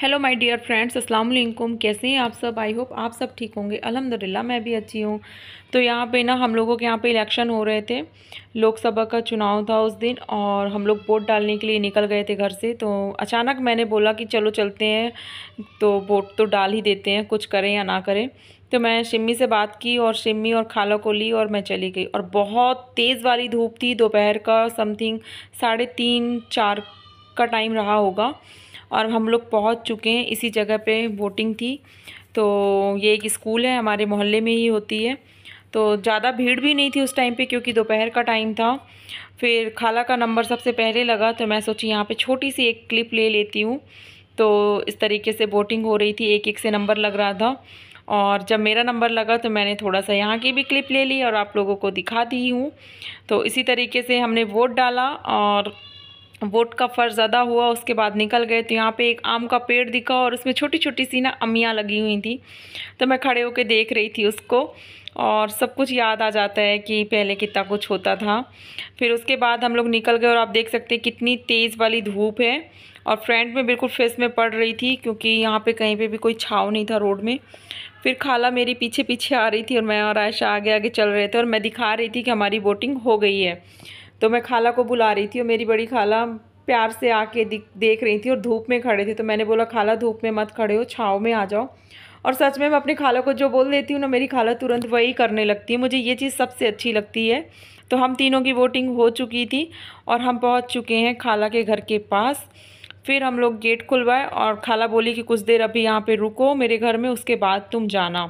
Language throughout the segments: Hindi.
हेलो माय डियर फ्रेंड्स अस्सलाम वालेकुम कैसे हैं आप सब आई होप आप सब ठीक होंगे अल्हम्दुलिल्लाह मैं भी अच्छी हूँ तो यहाँ पे ना हम लोगों के यहाँ पे इलेक्शन हो रहे थे लोकसभा का चुनाव था उस दिन और हम लोग वोट डालने के लिए निकल गए थे घर से तो अचानक मैंने बोला कि चलो चलते हैं तो वोट तो डाल ही देते हैं कुछ करें या ना करें तो मैं शिम्मी से बात की और शिम्मी और खाला को ली और मैं चली गई और बहुत तेज़ वाली धूप थी दोपहर का समथिंग साढ़े तीन चार का टाइम रहा होगा और हम लोग पहुंच चुके हैं इसी जगह पे वोटिंग थी तो ये एक स्कूल है हमारे मोहल्ले में ही होती है तो ज़्यादा भीड़ भी नहीं थी उस टाइम पे क्योंकि दोपहर का टाइम था फिर खाला का नंबर सबसे पहले लगा तो मैं सोची यहाँ पे छोटी सी एक क्लिप ले लेती हूँ तो इस तरीके से वोटिंग हो रही थी एक एक से नंबर लग रहा था और जब मेरा नंबर लगा तो मैंने थोड़ा सा यहाँ की भी क्लिप ले ली और आप लोगों को दिखा दी हूँ तो इसी तरीके से हमने वोट डाला और वोट का फर्ज अदा हुआ उसके बाद निकल गए तो यहाँ पे एक आम का पेड़ दिखा और उसमें छोटी छोटी सी ना अमियाँ लगी हुई थी तो मैं खड़े होकर देख रही थी उसको और सब कुछ याद आ जाता है कि पहले कितना कुछ होता था फिर उसके बाद हम लोग निकल गए और आप देख सकते हैं कितनी तेज़ वाली धूप है और फ्रंट में बिल्कुल फेस में पड़ रही थी क्योंकि यहाँ पे कहीं पे भी कोई छाव नहीं था रोड में फिर खाला मेरी पीछे पीछे आ रही थी और मैं और आयशा आगे आगे चल रहे थे और मैं दिखा रही थी कि हमारी बोटिंग हो गई है तो मैं खाला को बुला रही थी और मेरी बड़ी खाला प्यार से आके देख रही थी और धूप में खड़े थे तो मैंने बोला खाला धूप में मत खड़े हो छाँव में आ जाओ और सच में मैं अपने खाला को जो बोल देती हूँ ना मेरी खाला तुरंत वही करने लगती है मुझे ये चीज़ सबसे अच्छी लगती है तो हम तीनों की वोटिंग हो चुकी थी और हम पहुँच चुके हैं खाला के घर के पास फिर हम लोग गेट खुलवाए और खाला बोली कि कुछ देर अभी यहाँ पे रुको मेरे घर में उसके बाद तुम जाना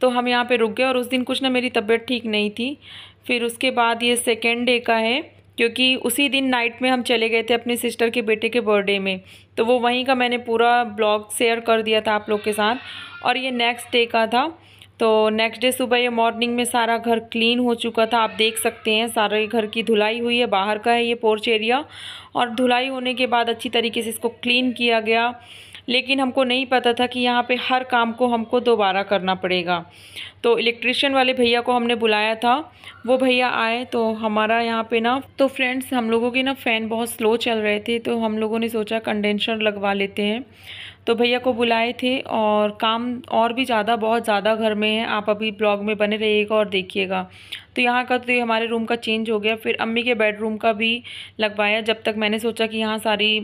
तो हम यहाँ पे रुक गए और उस दिन कुछ ना मेरी तबीयत ठीक नहीं थी फिर उसके बाद ये सेकेंड डे का है क्योंकि उसी दिन नाइट में हम चले गए थे अपने सिस्टर के बेटे के बर्थडे में तो वो वहीं का मैंने पूरा ब्लॉग शेयर कर दिया था आप लोग के साथ और ये नेक्स्ट डे का था तो नेक्स्ट डे सुबह ये मॉर्निंग में सारा घर क्लीन हो चुका था आप देख सकते हैं सारे घर की धुलाई हुई है बाहर का है ये पोर्च एरिया और धुलाई होने के बाद अच्छी तरीके से इसको क्लीन किया गया लेकिन हमको नहीं पता था कि यहाँ पे हर काम को हमको दोबारा करना पड़ेगा तो इलेक्ट्रिशियन वाले भैया को हमने बुलाया था वो भैया आए तो हमारा यहाँ पे ना तो फ्रेंड्स हम लोगों के ना फ़ैन बहुत स्लो चल रहे थे तो हम लोगों ने सोचा कंडेंशर लगवा लेते हैं तो भैया को बुलाए थे और काम और भी ज़्यादा बहुत ज़्यादा घर में है आप अभी ब्लॉग में बने रहिएगा और देखिएगा तो यहाँ का तो ये हमारे रूम का चेंज हो गया फिर अम्मी के बेडरूम का भी लगवाया जब तक मैंने सोचा कि यहाँ सारी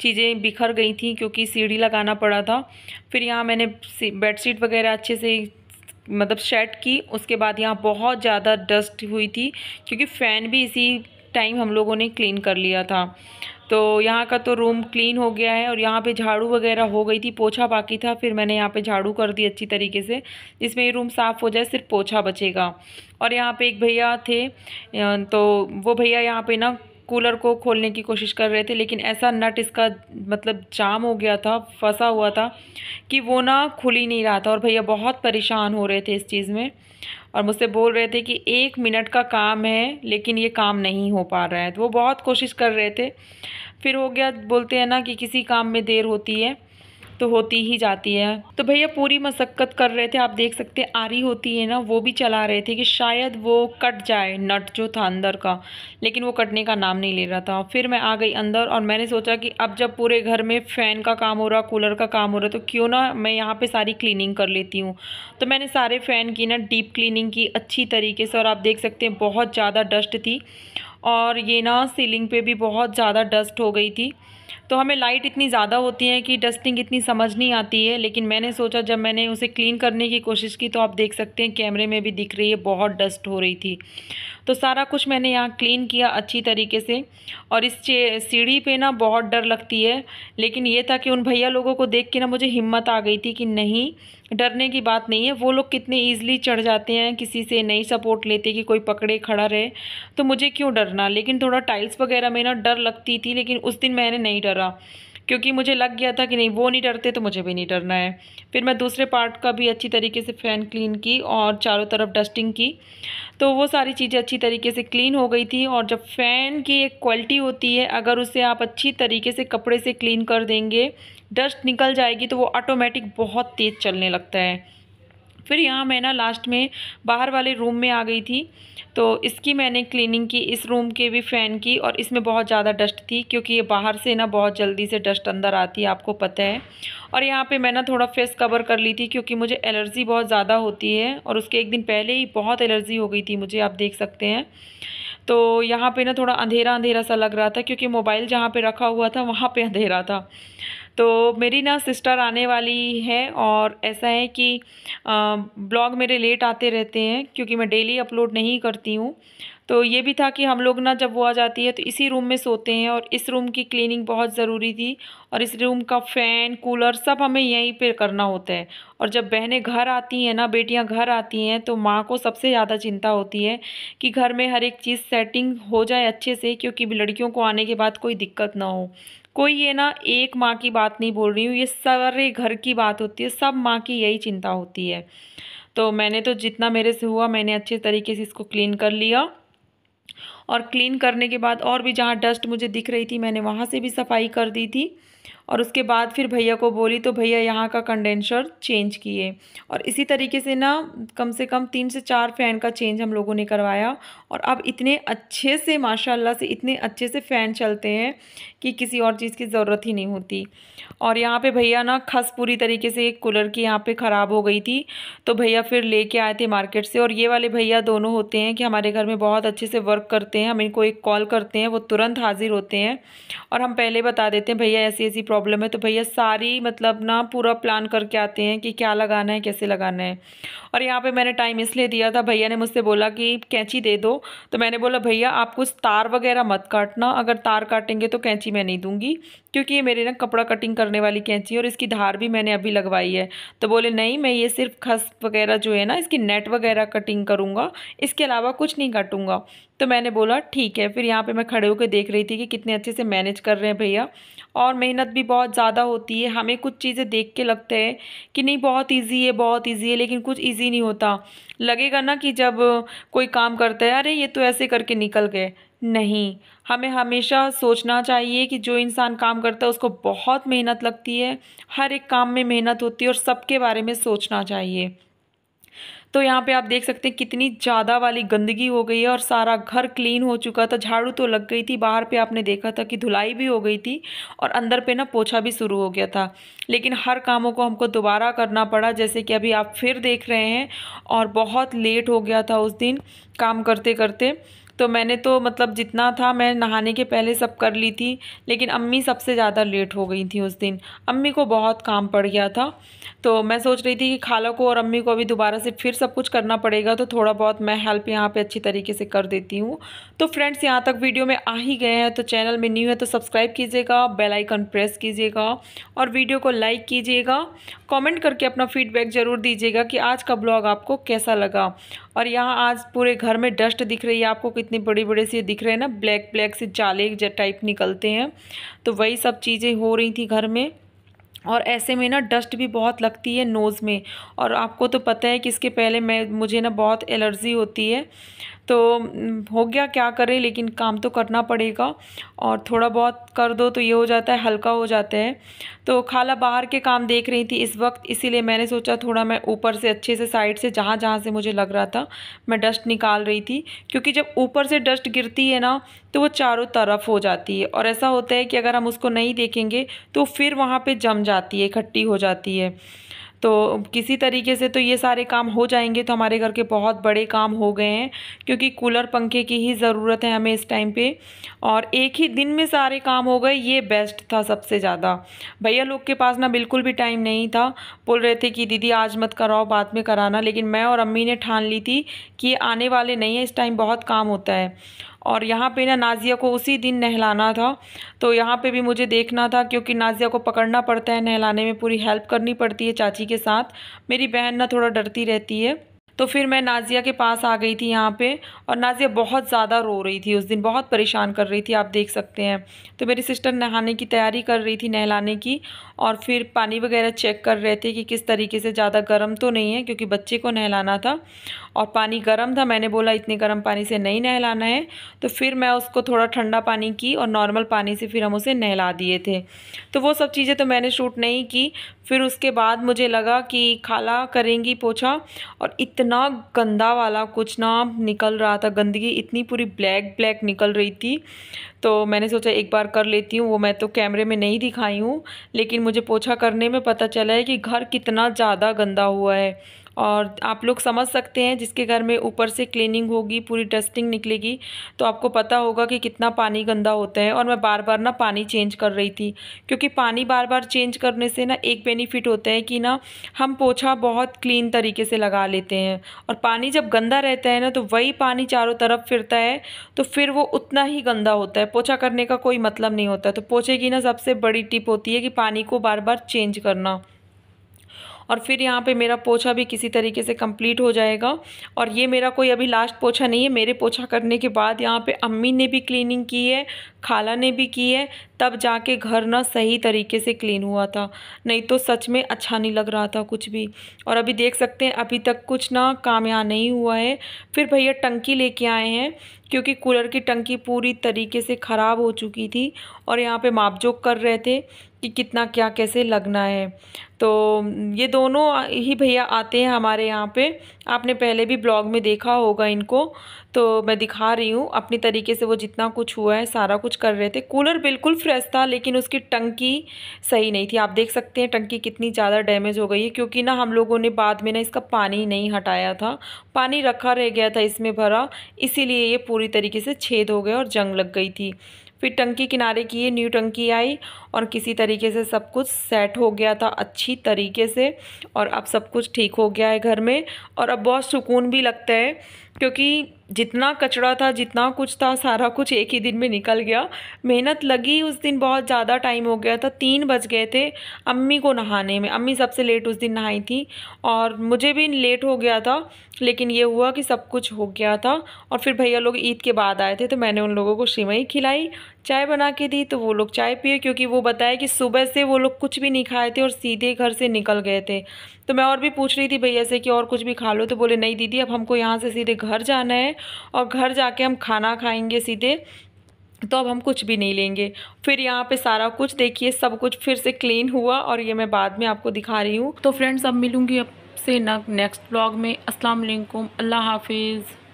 चीज़ें बिखर गई थी क्योंकि सीढ़ी लगाना पड़ा था फिर यहाँ मैंने बेडशीट वगैरह अच्छे से मतलब सेट की उसके बाद यहाँ बहुत ज़्यादा डस्ट हुई थी क्योंकि फ़ैन भी इसी टाइम हम लोगों ने क्लीन कर लिया था तो यहाँ का तो रूम क्लीन हो गया है और यहाँ पे झाड़ू वगैरह हो गई थी पोछा बाकी था फिर मैंने यहाँ पे झाड़ू कर दी अच्छी तरीके से जिसमें ये रूम साफ़ हो जाए सिर्फ पोछा बचेगा और यहाँ पे एक भैया थे तो वो भैया यहाँ पे ना कूलर को खोलने की कोशिश कर रहे थे लेकिन ऐसा नट इसका मतलब जाम हो गया था फंसा हुआ था कि वो ना खुल ही नहीं रहा था और भैया बहुत परेशान हो रहे थे इस चीज़ में और मुझसे बोल रहे थे कि एक मिनट का काम है लेकिन ये काम नहीं हो पा रहा है तो वो बहुत कोशिश कर रहे थे फिर हो गया बोलते हैं ना कि किसी काम में देर होती है तो होती ही जाती है तो भैया पूरी मशक्क़त कर रहे थे आप देख सकते हैं आरी होती है ना वो भी चला रहे थे कि शायद वो कट जाए नट जो था अंदर का लेकिन वो कटने का नाम नहीं ले रहा था फिर मैं आ गई अंदर और मैंने सोचा कि अब जब पूरे घर में फ़ैन का काम हो रहा कूलर का काम हो रहा तो क्यों ना मैं यहाँ पर सारी क्लिनिंग कर लेती हूँ तो मैंने सारे फ़ैन की ना डीप क्लिनिंग की अच्छी तरीके से और आप देख सकते हैं बहुत ज़्यादा डस्ट थी और ये ना सीलिंग पर भी बहुत ज़्यादा डस्ट हो गई थी तो हमें लाइट इतनी ज़्यादा होती है कि डस्टिंग इतनी समझ नहीं आती है लेकिन मैंने सोचा जब मैंने उसे क्लीन करने की कोशिश की तो आप देख सकते हैं कैमरे में भी दिख रही है बहुत डस्ट हो रही थी तो सारा कुछ मैंने यहाँ क्लीन किया अच्छी तरीके से और इस सीढ़ी पे ना बहुत डर लगती है लेकिन ये था कि उन भैया लोगों को देख के ना मुझे हिम्मत आ गई थी कि नहीं डरने की बात नहीं है वो लोग कितने ईजिली चढ़ जाते हैं किसी से नहीं सपोर्ट लेते कि कोई पकड़े खड़ा रहे तो मुझे क्यों डरना लेकिन थोड़ा टाइल्स वगैरह में ना डर लगती थी लेकिन उस दिन मैंने नहीं डर डरा क्योंकि मुझे लग गया था कि नहीं वो नहीं डरते तो मुझे भी नहीं डरना है फिर मैं दूसरे पार्ट का भी अच्छी तरीके से फ़ैन क्लीन की और चारों तरफ डस्टिंग की तो वो सारी चीज़ें अच्छी तरीके से क्लीन हो गई थी और जब फ़ैन की एक क्वालिटी होती है अगर उसे आप अच्छी तरीके से कपड़े से क्लीन कर देंगे डस्ट निकल जाएगी तो वो ऑटोमेटिक बहुत तेज़ चलने लगता है फिर यहाँ मैं ना लास्ट में बाहर वाले रूम में आ गई थी तो इसकी मैंने क्लीनिंग की इस रूम के भी फ़ैन की और इसमें बहुत ज़्यादा डस्ट थी क्योंकि ये बाहर से ना बहुत जल्दी से डस्ट अंदर आती है आपको पता है और यहाँ पे मैं ना थोड़ा फेस कवर कर ली थी क्योंकि मुझे एलर्जी बहुत ज़्यादा होती है और उसके एक दिन पहले ही बहुत एलर्जी हो गई थी मुझे आप देख सकते हैं तो यहाँ पे ना थोड़ा अंधेरा अंधेरा सा लग रहा था क्योंकि मोबाइल जहाँ पे रखा हुआ था वहाँ पे अंधेरा था तो मेरी ना सिस्टर आने वाली है और ऐसा है कि ब्लॉग मेरे लेट आते रहते हैं क्योंकि मैं डेली अपलोड नहीं करती हूँ तो ये भी था कि हम लोग ना जब वो आ जाती है तो इसी रूम में सोते हैं और इस रूम की क्लीनिंग बहुत ज़रूरी थी और इस रूम का फ़ैन कूलर सब हमें यहीं पर करना होता है और जब बहनें घर आती हैं ना बेटियाँ घर आती हैं तो माँ को सबसे ज़्यादा चिंता होती है कि घर में हर एक चीज़ सेटिंग हो जाए अच्छे से क्योंकि लड़कियों को आने के बाद कोई दिक्कत ना हो कोई ये ना एक माँ की बात नहीं बोल रही हूँ ये सारे घर की बात होती है सब माँ की यही चिंता होती है तो मैंने तो जितना मेरे से हुआ मैंने अच्छे तरीके से इसको क्लीन कर लिया और क्लीन करने के बाद और भी जहाँ डस्ट मुझे दिख रही थी मैंने वहाँ से भी सफाई कर दी थी और उसके बाद फिर भैया को बोली तो भैया यहाँ का कंडेंसर चेंज किए और इसी तरीके से ना कम से कम तीन से चार फ़ैन का चेंज हम लोगों ने करवाया और अब इतने अच्छे से माशाल्लाह से इतने अच्छे से फ़ैन चलते हैं कि किसी और चीज़ की ज़रूरत ही नहीं होती और यहाँ पे भैया ना खस पूरी तरीके से एक कूलर की यहाँ पे ख़राब हो गई थी तो भैया फिर लेके आए थे मार्केट से और ये वाले भैया दोनों होते हैं कि हमारे घर में बहुत अच्छे से वर्क करते हैं हम इनको एक कॉल करते हैं वो तुरंत हाज़िर होते हैं और हम पहले बता देते हैं भैया ऐसी ऐसी प्रॉब्लम है तो भैया सारी मतलब ना पूरा प्लान करके आते हैं कि क्या लगाना है कैसे लगाना है और यहाँ पे मैंने टाइम इसलिए दिया था भैया ने मुझसे बोला कि कैंची दे दो तो मैंने बोला भैया आप कुछ तार वगैरह मत काटना अगर तार काटेंगे तो कैंची मैं नहीं दूंगी क्योंकि ये मेरे ना कपड़ा कटिंग करने वाली कैंची है और इसकी धार भी मैंने अभी लगवाई है तो बोले नहीं मैं ये सिर्फ खस वगैरह जो है ना इसकी नेट वगैरह कटिंग करूँगा इसके अलावा कुछ नहीं काटूँगा तो मैंने बोला ठीक है फिर यहाँ पे मैं खड़े होकर देख रही थी कि कितने अच्छे से मैनेज कर रहे हैं भैया और मेहनत भी बहुत ज़्यादा होती है हमें कुछ चीज़ें देख के लगते हैं कि नहीं बहुत इजी है बहुत इजी है लेकिन कुछ इजी नहीं होता लगेगा ना कि जब कोई काम करता है अरे ये तो ऐसे करके निकल गए नहीं हमें हमेशा सोचना चाहिए कि जो इंसान काम करता है उसको बहुत मेहनत लगती है हर एक काम में मेहनत होती है और सबके बारे में सोचना चाहिए तो यहाँ पे आप देख सकते हैं कितनी ज़्यादा वाली गंदगी हो गई है और सारा घर क्लीन हो चुका था झाड़ू तो लग गई थी बाहर पे आपने देखा था कि धुलाई भी हो गई थी और अंदर पे ना पोछा भी शुरू हो गया था लेकिन हर कामों को हमको दोबारा करना पड़ा जैसे कि अभी आप फिर देख रहे हैं और बहुत लेट हो गया था उस दिन काम करते करते तो मैंने तो मतलब जितना था मैं नहाने के पहले सब कर ली थी लेकिन अम्मी सबसे ज़्यादा लेट हो गई थी उस दिन अम्मी को बहुत काम पड़ गया था तो मैं सोच रही थी कि खाला को और अम्मी को अभी दोबारा से फिर सब कुछ करना पड़ेगा तो थोड़ा बहुत मैं हेल्प यहाँ पर अच्छी तरीके से कर देती हूँ तो फ्रेंड्स यहाँ तक वीडियो में आ ही गए हैं तो चैनल में न्यू है तो सब्सक्राइब कीजिएगा बेल आइकन प्रेस कीजिएगा और वीडियो को लाइक कीजिएगा कमेंट करके अपना फीडबैक ज़रूर दीजिएगा कि आज का ब्लॉग आपको कैसा लगा और यहाँ आज पूरे घर में डस्ट दिख रही है आपको कितने बड़े बड़े से दिख रहे हैं ना ब्लैक ब्लैक से जाले टाइप निकलते हैं तो वही सब चीज़ें हो रही थी घर में और ऐसे में ना डस्ट भी बहुत लगती है नोज़ में और आपको तो पता है कि इसके पहले मैं मुझे ना बहुत एलर्जी होती है तो हो गया क्या करें लेकिन काम तो करना पड़ेगा और थोड़ा बहुत कर दो तो ये हो जाता है हल्का हो जाता है तो खाला बाहर के काम देख रही थी इस वक्त इसीलिए मैंने सोचा थोड़ा मैं ऊपर से अच्छे से साइड से जहाँ जहाँ से मुझे लग रहा था मैं डस्ट निकाल रही थी क्योंकि जब ऊपर से डस्ट गिरती है ना तो वो चारों तरफ हो जाती है और ऐसा होता है कि अगर हम उसको नहीं देखेंगे तो फिर वहाँ पर जम जाती है इकट्ठी हो जाती है तो किसी तरीके से तो ये सारे काम हो जाएंगे तो हमारे घर के बहुत बड़े काम हो गए हैं क्योंकि कूलर पंखे की ही ज़रूरत है हमें इस टाइम पे और एक ही दिन में सारे काम हो गए ये बेस्ट था सबसे ज़्यादा भैया लोग के पास ना बिल्कुल भी टाइम नहीं था बोल रहे थे कि दीदी आज मत कराओ बाद में कराना लेकिन मैं और अम्मी ने ठान ली थी कि आने वाले नहीं है इस टाइम बहुत काम होता है और यहाँ पे ना नाजिया को उसी दिन नहलाना था तो यहाँ पे भी मुझे देखना था क्योंकि नाजिया को पकड़ना पड़ता है नहलाने में पूरी हेल्प करनी पड़ती है चाची के साथ मेरी बहन ना थोड़ा डरती रहती है तो फिर मैं नाजिया के पास आ गई थी यहाँ पे और नाजिया बहुत ज़्यादा रो रही थी उस दिन बहुत परेशान कर रही थी आप देख सकते हैं तो मेरी सिस्टर नहाने की तैयारी कर रही थी नहलाने की और फिर पानी वगैरह चेक कर रहे थे कि किस तरीके से ज़्यादा गर्म तो नहीं है क्योंकि बच्चे को नहलाना था और पानी गर्म था मैंने बोला इतने गर्म पानी से नहीं नहलाना है तो फिर मैं उसको थोड़ा ठंडा पानी की और नॉर्मल पानी से फिर हम उसे नहला दिए थे तो वो सब चीज़ें तो मैंने शूट नहीं की फिर उसके बाद मुझे लगा कि खाला करेंगी पोछा और इतना इतना गंदा वाला कुछ ना निकल रहा था गंदगी इतनी पूरी ब्लैक ब्लैक निकल रही थी तो मैंने सोचा एक बार कर लेती हूँ वो मैं तो कैमरे में नहीं दिखाई हूँ लेकिन मुझे पोछा करने में पता चला है कि घर कितना ज़्यादा गंदा हुआ है और आप लोग समझ सकते हैं जिसके घर में ऊपर से क्लीनिंग होगी पूरी डस्टिंग निकलेगी तो आपको पता होगा कि कितना पानी गंदा होता है और मैं बार बार ना पानी चेंज कर रही थी क्योंकि पानी बार बार चेंज करने से ना एक बेनिफिट होता है कि ना हम पोछा बहुत क्लीन तरीके से लगा लेते हैं और पानी जब गंदा रहता है ना तो वही पानी चारों तरफ फिरता है तो फिर वो उतना ही गंदा होता है पोछा करने का कोई मतलब नहीं होता तो पोछे की ना सबसे बड़ी टिप होती है कि पानी को बार बार चेंज करना और फिर यहाँ पे मेरा पोछा भी किसी तरीके से कंप्लीट हो जाएगा और ये मेरा कोई अभी लास्ट पोछा नहीं है मेरे पोछा करने के बाद यहाँ पे अम्मी ने भी क्लीनिंग की है खाला ने भी की है तब जाके घर ना सही तरीके से क्लीन हुआ था नहीं तो सच में अच्छा नहीं लग रहा था कुछ भी और अभी देख सकते हैं अभी तक कुछ ना कामयाब नहीं हुआ है फिर भैया टंकी लेके आए हैं क्योंकि कूलर की टंकी पूरी तरीके से ख़राब हो चुकी थी और यहाँ पे मापजोक कर रहे थे कि कितना क्या कैसे लगना है तो ये दोनों ही भैया आते हैं हमारे यहाँ पे आपने पहले भी ब्लॉग में देखा होगा इनको तो मैं दिखा रही हूँ अपनी तरीके से वो जितना कुछ हुआ है सारा कुछ कर रहे थे कूलर बिल्कुल फ्रेश था लेकिन उसकी टंकी सही नहीं थी आप देख सकते हैं टंकी कितनी ज़्यादा डैमेज हो गई है क्योंकि ना हम लोगों ने बाद में ना इसका पानी नहीं हटाया था पानी रखा रह गया था इसमें भरा इसीलिए ये पूरी तरीके से छेद हो गया और जंग लग गई थी फिर टंकी किनारे की ये न्यू टंकी आई और किसी तरीके से सब कुछ सेट हो गया था अच्छी तरीके से और अब सब कुछ ठीक हो गया है घर में और अब बहुत सुकून भी लगता है क्योंकि जितना कचरा था जितना कुछ था सारा कुछ एक ही दिन में निकल गया मेहनत लगी उस दिन बहुत ज़्यादा टाइम हो गया था तीन बज गए थे अम्मी को नहाने में अम्मी सबसे लेट उस दिन नहाई थी और मुझे भी लेट हो गया था लेकिन ये हुआ कि सब कुछ हो गया था और फिर भैया लोग ईद के बाद आए थे तो मैंने उन लोगों को सिमई खिलाई चाय बना के दी तो वो लोग चाय पिए क्योंकि वो बताए कि सुबह से वो लोग कुछ भी नहीं खाए थे और सीधे घर से निकल गए थे तो मैं और भी पूछ रही थी भैया से कि और कुछ भी खा लो तो बोले नहीं दीदी अब हमको यहाँ से सीधे घर जाना है और घर जाके हम खाना खाएंगे सीधे तो अब हम कुछ भी नहीं लेंगे फिर यहाँ पे सारा कुछ देखिए सब कुछ फिर से क्लीन हुआ और ये मैं बाद में आपको दिखा रही हूँ तो फ्रेंड्स अब मिलूँगी आपसे नेक्स्ट ब्लॉग में अस्सलाम वालेकुम अल्लाह हाफिज़